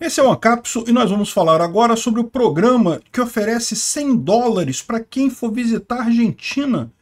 Esse é o Ancapso e nós vamos falar agora sobre o programa que oferece 100 dólares para quem for visitar a Argentina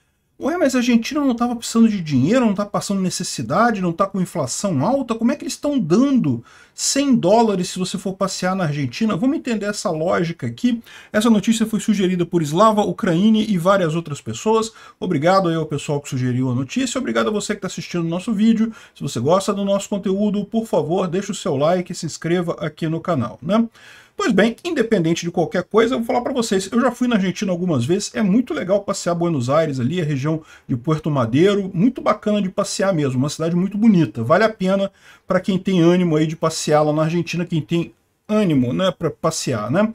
Ué, mas a Argentina não estava precisando de dinheiro, não está passando necessidade, não está com inflação alta? Como é que eles estão dando 100 dólares se você for passear na Argentina? Vamos entender essa lógica aqui. Essa notícia foi sugerida por Slava, Ucraine e várias outras pessoas. Obrigado aí ao pessoal que sugeriu a notícia. Obrigado a você que está assistindo o nosso vídeo. Se você gosta do nosso conteúdo, por favor, deixe o seu like e se inscreva aqui no canal. Né? Pois bem, independente de qualquer coisa, eu vou falar para vocês. Eu já fui na Argentina algumas vezes, é muito legal passear Buenos Aires ali, a região de Porto Madeiro, muito bacana de passear mesmo, uma cidade muito bonita. Vale a pena para quem tem ânimo aí de passear lá na Argentina, quem tem ânimo, né, para passear, né?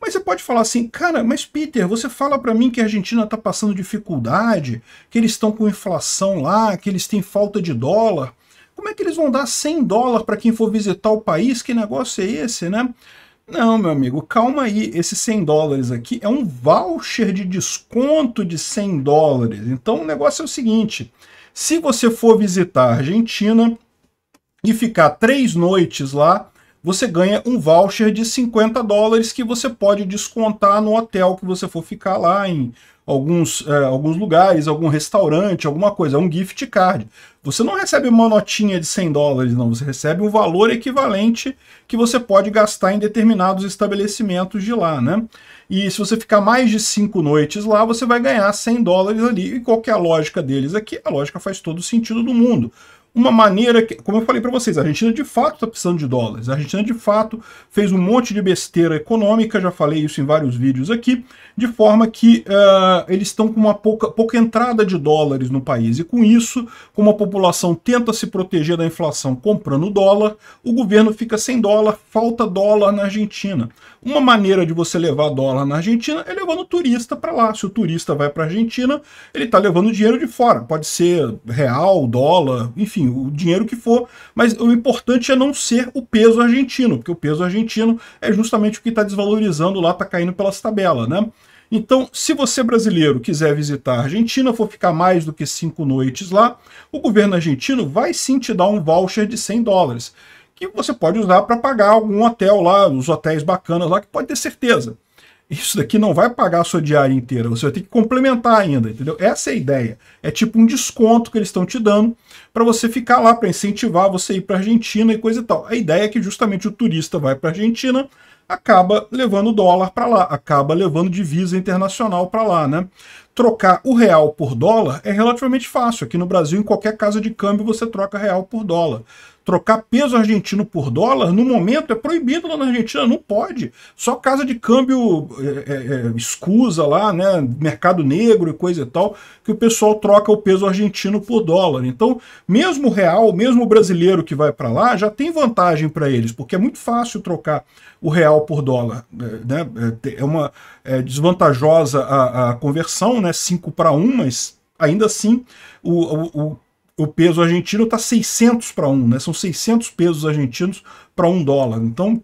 Mas você pode falar assim, cara, mas Peter, você fala para mim que a Argentina está passando dificuldade, que eles estão com inflação lá, que eles têm falta de dólar. Como é que eles vão dar 100 dólares para quem for visitar o país? Que negócio é esse, né? Não, meu amigo, calma aí. Esses 100 dólares aqui é um voucher de desconto de 100 dólares. Então o negócio é o seguinte: se você for visitar a Argentina e ficar três noites lá, você ganha um voucher de 50 dólares que você pode descontar no hotel que você for ficar lá em alguns, é, alguns lugares, algum restaurante, alguma coisa, é um gift card. Você não recebe uma notinha de 100 dólares, não, você recebe um valor equivalente que você pode gastar em determinados estabelecimentos de lá, né? E se você ficar mais de 5 noites lá, você vai ganhar 100 dólares ali. E qual que é a lógica deles aqui? A lógica faz todo o sentido do mundo uma maneira que, como eu falei para vocês, a Argentina de fato está precisando de dólares. A Argentina de fato fez um monte de besteira econômica, já falei isso em vários vídeos aqui, de forma que uh, eles estão com uma pouca, pouca entrada de dólares no país. E com isso, como a população tenta se proteger da inflação comprando dólar, o governo fica sem dólar, falta dólar na Argentina. Uma maneira de você levar dólar na Argentina é levando turista para lá. Se o turista vai para a Argentina, ele está levando dinheiro de fora. Pode ser real, dólar, enfim enfim, o dinheiro que for, mas o importante é não ser o peso argentino, porque o peso argentino é justamente o que está desvalorizando lá, está caindo pelas tabelas, né? Então, se você brasileiro quiser visitar a Argentina, for ficar mais do que cinco noites lá, o governo argentino vai sim te dar um voucher de 100 dólares, que você pode usar para pagar algum hotel lá, uns hotéis bacanas lá, que pode ter certeza isso daqui não vai pagar a sua diária inteira, você vai ter que complementar ainda, entendeu? Essa é a ideia. É tipo um desconto que eles estão te dando para você ficar lá, para incentivar você ir para Argentina e coisa e tal. A ideia é que justamente o turista vai para Argentina, acaba levando dólar para lá, acaba levando divisa internacional para lá, né? Trocar o real por dólar é relativamente fácil. Aqui no Brasil, em qualquer casa de câmbio, você troca real por dólar. Trocar peso argentino por dólar, no momento, é proibido lá na Argentina, não pode. Só casa de câmbio é, é, é escusa lá, né? Mercado negro e coisa e tal, que o pessoal troca o peso argentino por dólar. Então, mesmo real, mesmo brasileiro que vai para lá, já tem vantagem para eles, porque é muito fácil trocar o real real por dólar. Né? É, é uma é desvantajosa a, a conversão, né? 5 para 1, mas ainda assim o, o, o peso argentino está 600 para 1, né? são 600 pesos argentinos para 1 dólar. Então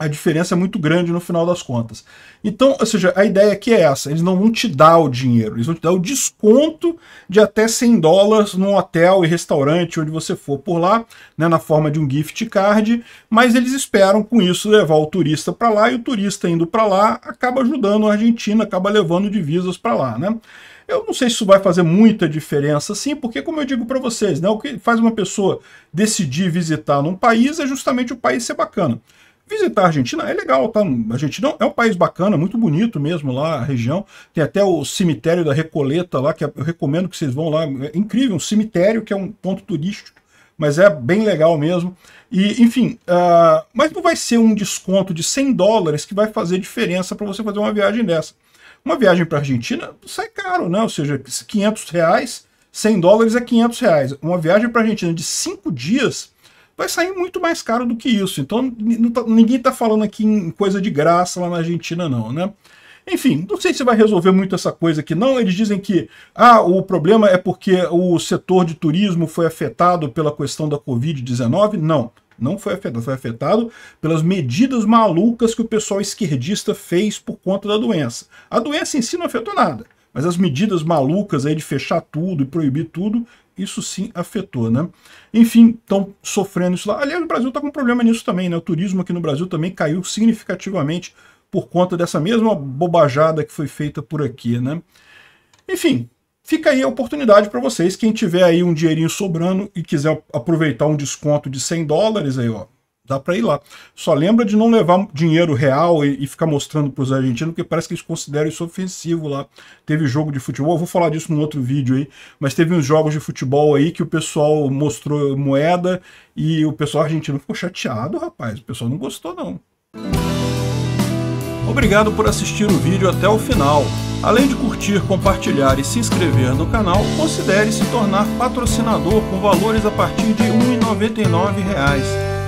a diferença é muito grande no final das contas. Então, ou seja, a ideia aqui é essa: eles não vão te dar o dinheiro, eles vão te dar o desconto de até 100 dólares num hotel e restaurante, onde você for por lá, né, na forma de um gift card. Mas eles esperam com isso levar o turista para lá e o turista indo para lá acaba ajudando a Argentina, acaba levando divisas para lá, né? Eu não sei se isso vai fazer muita diferença, sim, porque, como eu digo para vocês, né, o que faz uma pessoa decidir visitar num país é justamente o país ser bacana visitar a Argentina é legal, tá? A Argentina é um país bacana, muito bonito mesmo lá, a região. Tem até o cemitério da Recoleta lá, que é, eu recomendo que vocês vão lá. É incrível, um cemitério que é um ponto turístico, mas é bem legal mesmo. E, enfim, uh, mas não vai ser um desconto de 100 dólares que vai fazer diferença para você fazer uma viagem dessa. Uma viagem para a Argentina sai é caro, né? Ou seja, 500 reais, 100 dólares é 500 reais. Uma viagem para a Argentina de 5 dias vai sair muito mais caro do que isso. Então tá, ninguém está falando aqui em coisa de graça lá na Argentina, não, né? Enfim, não sei se vai resolver muito essa coisa aqui, não. Eles dizem que ah, o problema é porque o setor de turismo foi afetado pela questão da Covid-19. Não, não foi afetado. Foi afetado pelas medidas malucas que o pessoal esquerdista fez por conta da doença. A doença em si não afetou nada. Mas as medidas malucas aí de fechar tudo e proibir tudo isso sim afetou, né? Enfim, estão sofrendo isso lá. Aliás, o Brasil está com um problema nisso também, né? O turismo aqui no Brasil também caiu significativamente por conta dessa mesma bobajada que foi feita por aqui, né? Enfim, fica aí a oportunidade para vocês. Quem tiver aí um dinheirinho sobrando e quiser aproveitar um desconto de 100 dólares aí, ó, Dá para ir lá. Só lembra de não levar dinheiro real e, e ficar mostrando para os argentinos, porque parece que eles consideram isso ofensivo lá. Teve jogo de futebol, vou falar disso num outro vídeo aí, mas teve uns jogos de futebol aí que o pessoal mostrou moeda e o pessoal argentino ficou chateado, rapaz. O pessoal não gostou, não. Obrigado por assistir o vídeo até o final. Além de curtir, compartilhar e se inscrever no canal, considere se tornar patrocinador com valores a partir de R$ 1,99